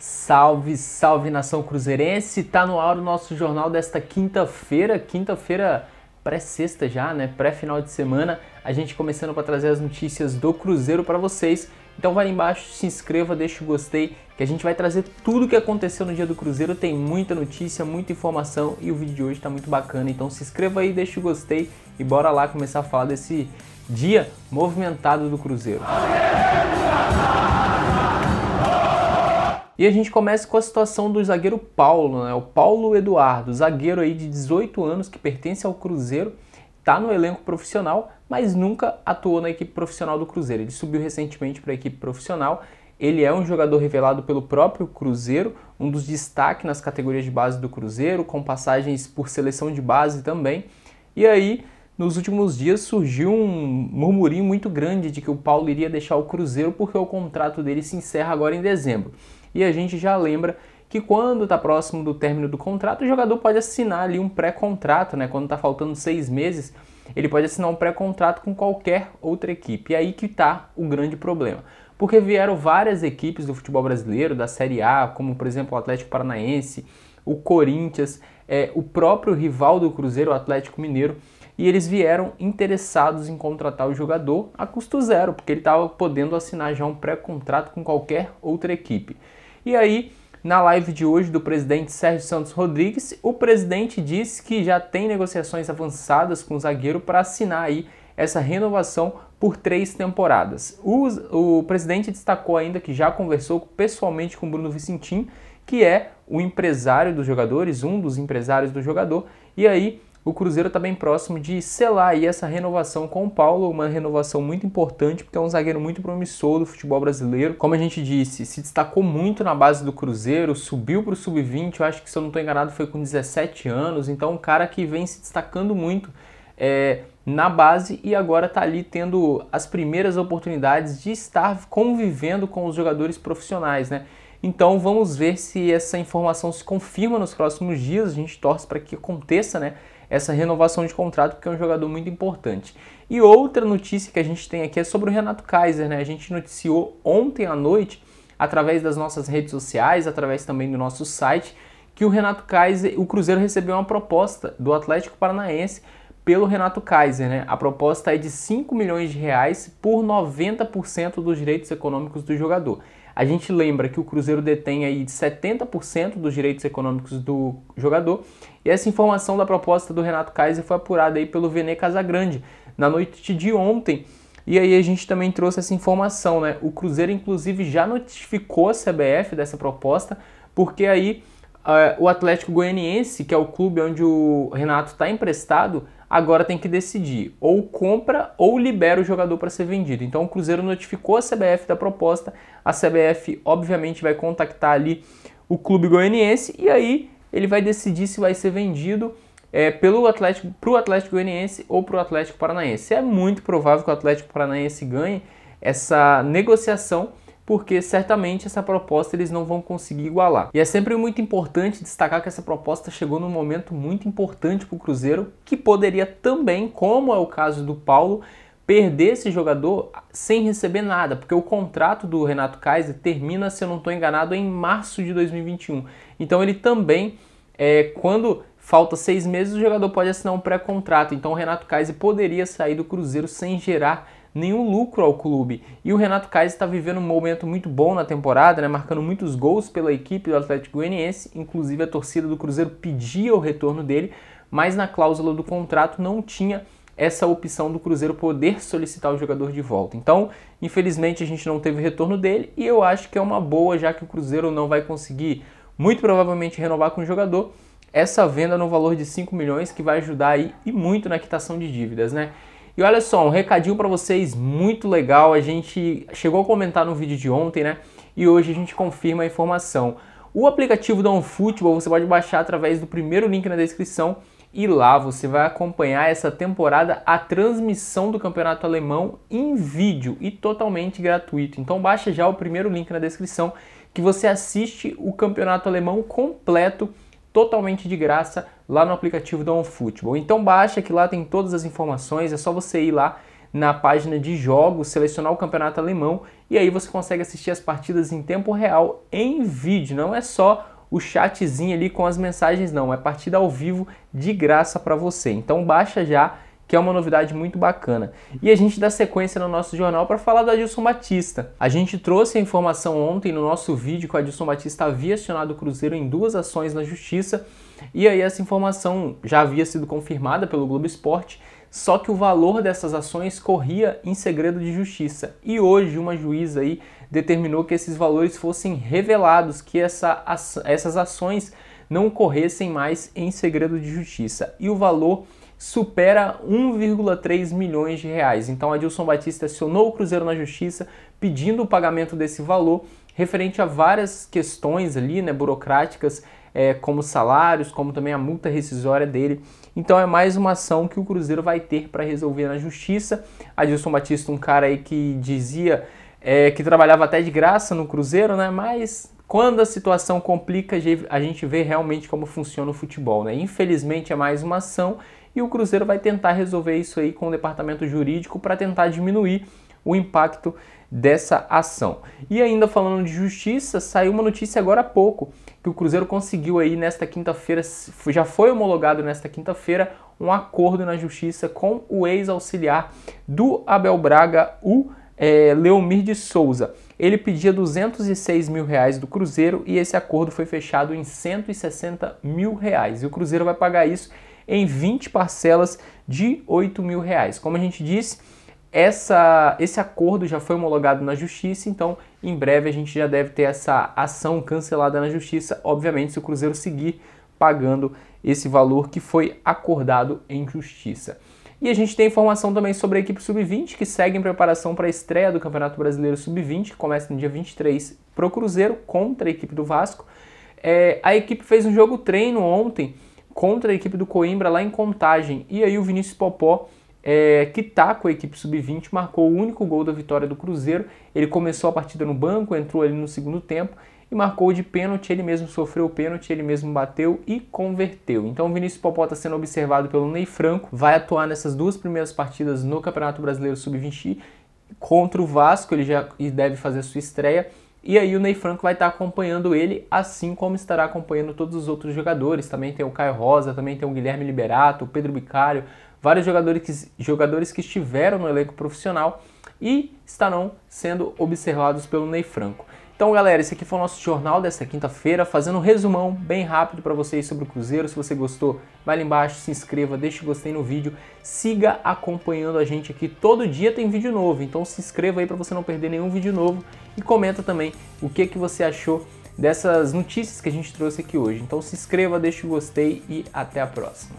Salve, salve nação cruzeirense! Tá no ar o nosso jornal desta quinta-feira, quinta-feira pré-sexta já, né? Pré-final de semana, a gente começando para trazer as notícias do Cruzeiro para vocês. Então vai embaixo, se inscreva, deixa o gostei, que a gente vai trazer tudo o que aconteceu no dia do Cruzeiro, tem muita notícia, muita informação e o vídeo de hoje tá muito bacana. Então se inscreva aí, deixa o gostei e bora lá começar a falar desse dia movimentado do Cruzeiro. E a gente começa com a situação do zagueiro Paulo, né? O Paulo Eduardo, zagueiro aí de 18 anos que pertence ao Cruzeiro, está no elenco profissional, mas nunca atuou na equipe profissional do Cruzeiro. Ele subiu recentemente para a equipe profissional. Ele é um jogador revelado pelo próprio Cruzeiro, um dos destaques nas categorias de base do Cruzeiro, com passagens por seleção de base também. E aí, nos últimos dias surgiu um murmurinho muito grande de que o Paulo iria deixar o Cruzeiro porque o contrato dele se encerra agora em dezembro. E a gente já lembra que quando está próximo do término do contrato, o jogador pode assinar ali um pré-contrato, né? Quando está faltando seis meses, ele pode assinar um pré-contrato com qualquer outra equipe. E aí que está o grande problema. Porque vieram várias equipes do futebol brasileiro, da Série A, como por exemplo o Atlético Paranaense, o Corinthians, é, o próprio rival do Cruzeiro, o Atlético Mineiro, e eles vieram interessados em contratar o jogador a custo zero, porque ele estava podendo assinar já um pré-contrato com qualquer outra equipe. E aí, na live de hoje do presidente Sérgio Santos Rodrigues, o presidente disse que já tem negociações avançadas com o zagueiro para assinar aí essa renovação por três temporadas. O, o presidente destacou ainda que já conversou pessoalmente com Bruno Vicentim, que é o empresário dos jogadores, um dos empresários do jogador, e aí o Cruzeiro está bem próximo de selar aí essa renovação com o Paulo, uma renovação muito importante, porque é um zagueiro muito promissor do futebol brasileiro. Como a gente disse, se destacou muito na base do Cruzeiro, subiu para o sub-20, eu acho que se eu não estou enganado foi com 17 anos, então um cara que vem se destacando muito. É, na base e agora está ali tendo as primeiras oportunidades de estar convivendo com os jogadores profissionais, né? Então vamos ver se essa informação se confirma nos próximos dias. A gente torce para que aconteça, né? Essa renovação de contrato, porque é um jogador muito importante. E outra notícia que a gente tem aqui é sobre o Renato Kaiser, né? A gente noticiou ontem à noite, através das nossas redes sociais, através também do nosso site, que o Renato Kaiser, o Cruzeiro recebeu uma proposta do Atlético Paranaense pelo Renato Kaiser, né? A proposta é de 5 milhões de reais por 90% dos direitos econômicos do jogador. A gente lembra que o Cruzeiro detém aí 70% dos direitos econômicos do jogador. E essa informação da proposta do Renato Kaiser foi apurada aí pelo Vene Casagrande na noite de ontem. E aí a gente também trouxe essa informação, né? O Cruzeiro inclusive já notificou a CBF dessa proposta, porque aí uh, o Atlético Goianiense, que é o clube onde o Renato está emprestado, agora tem que decidir ou compra ou libera o jogador para ser vendido. Então o Cruzeiro notificou a CBF da proposta, a CBF obviamente vai contactar ali o clube goianiense e aí ele vai decidir se vai ser vendido é, pelo Atlético para o Atlético Goianiense ou para o Atlético Paranaense. É muito provável que o Atlético Paranaense ganhe essa negociação porque certamente essa proposta eles não vão conseguir igualar. E é sempre muito importante destacar que essa proposta chegou num momento muito importante para o Cruzeiro, que poderia também, como é o caso do Paulo, perder esse jogador sem receber nada, porque o contrato do Renato Kaiser termina, se eu não estou enganado, em março de 2021. Então ele também, é, quando falta seis meses, o jogador pode assinar um pré-contrato. Então o Renato Kaiser poderia sair do Cruzeiro sem gerar nenhum lucro ao clube. E o Renato Kaiser está vivendo um momento muito bom na temporada, né, marcando muitos gols pela equipe do Atlético Goianiense, inclusive a torcida do Cruzeiro pedia o retorno dele, mas na cláusula do contrato não tinha essa opção do Cruzeiro poder solicitar o jogador de volta. Então, infelizmente a gente não teve retorno dele e eu acho que é uma boa, já que o Cruzeiro não vai conseguir muito provavelmente renovar com o jogador, essa venda no valor de 5 milhões que vai ajudar aí e muito na quitação de dívidas, né? E olha só, um recadinho para vocês muito legal. A gente chegou a comentar no vídeo de ontem, né? E hoje a gente confirma a informação. O aplicativo da OneFootball você pode baixar através do primeiro link na descrição e lá você vai acompanhar essa temporada a transmissão do campeonato alemão em vídeo e totalmente gratuito. Então baixa já o primeiro link na descrição que você assiste o campeonato alemão completo totalmente de graça lá no aplicativo do OneFootball. Então baixa que lá tem todas as informações, é só você ir lá na página de jogos, selecionar o campeonato alemão e aí você consegue assistir as partidas em tempo real em vídeo. Não é só o chatzinho ali com as mensagens, não, é partida ao vivo de graça para você. Então baixa já que é uma novidade muito bacana. E a gente dá sequência no nosso jornal para falar do Adilson Batista. A gente trouxe a informação ontem no nosso vídeo que o Adilson Batista havia acionado o Cruzeiro em duas ações na justiça, e aí essa informação já havia sido confirmada pelo Globo Esporte, só que o valor dessas ações corria em segredo de justiça. E hoje uma juíza aí determinou que esses valores fossem revelados, que essa, essas ações não corressem mais em segredo de justiça. E o valor supera 1,3 milhões de reais. Então Adilson Batista acionou o Cruzeiro na justiça pedindo o pagamento desse valor, referente a várias questões ali, né, burocráticas, é, como salários, como também a multa rescisória dele. Então é mais uma ação que o Cruzeiro vai ter para resolver na justiça. Adilson Batista, um cara aí que dizia é, que trabalhava até de graça no Cruzeiro, né? Mas quando a situação complica, a gente vê realmente como funciona o futebol, né? Infelizmente é mais uma ação e o Cruzeiro vai tentar resolver isso aí com o departamento jurídico para tentar diminuir o impacto dessa ação. E ainda falando de justiça, saiu uma notícia agora há pouco que o Cruzeiro conseguiu aí nesta quinta-feira, já foi homologado nesta quinta-feira, um acordo na justiça com o ex-auxiliar do Abel Braga, o é, Leomir de Souza. Ele pedia 206 mil reais do Cruzeiro e esse acordo foi fechado em 160 mil reais. E o Cruzeiro vai pagar isso em 20 parcelas de 8 mil reais. Como a gente disse, essa, esse acordo já foi homologado na justiça, então em breve a gente já deve ter essa ação cancelada na justiça, obviamente, se o Cruzeiro seguir pagando esse valor que foi acordado em justiça. E a gente tem informação também sobre a equipe sub-20, que segue em preparação para a estreia do Campeonato Brasileiro Sub-20, que começa no dia 23 para o Cruzeiro contra a equipe do Vasco. É, a equipe fez um jogo treino ontem contra a equipe do Coimbra lá em Contagem. E aí o Vinícius Popó, é, que está com a equipe sub-20, marcou o único gol da vitória do Cruzeiro. Ele começou a partida no banco, entrou ali no segundo tempo e marcou de pênalti, ele mesmo sofreu o pênalti, ele mesmo bateu e converteu. Então o Vinícius Popó está sendo observado pelo Ney Franco, vai atuar nessas duas primeiras partidas no Campeonato Brasileiro Sub-20 contra o Vasco, ele já deve fazer sua estreia. E aí o Ney Franco vai estar tá acompanhando ele, assim como estará acompanhando todos os outros jogadores. Também tem o Caio Rosa, também tem o Guilherme Liberato, o Pedro Bicário, vários jogadores que, jogadores que estiveram no elenco profissional e estarão sendo observados pelo Ney Franco. Então, galera, esse aqui foi o nosso jornal desta quinta-feira, fazendo um resumão bem rápido para vocês sobre o Cruzeiro. Se você gostou, vai lá embaixo, se inscreva, deixa o gostei no vídeo, siga acompanhando a gente aqui. Todo dia tem vídeo novo, então se inscreva aí para você não perder nenhum vídeo novo e comenta também o que, que você achou dessas notícias que a gente trouxe aqui hoje. Então se inscreva, deixa o gostei e até a próxima.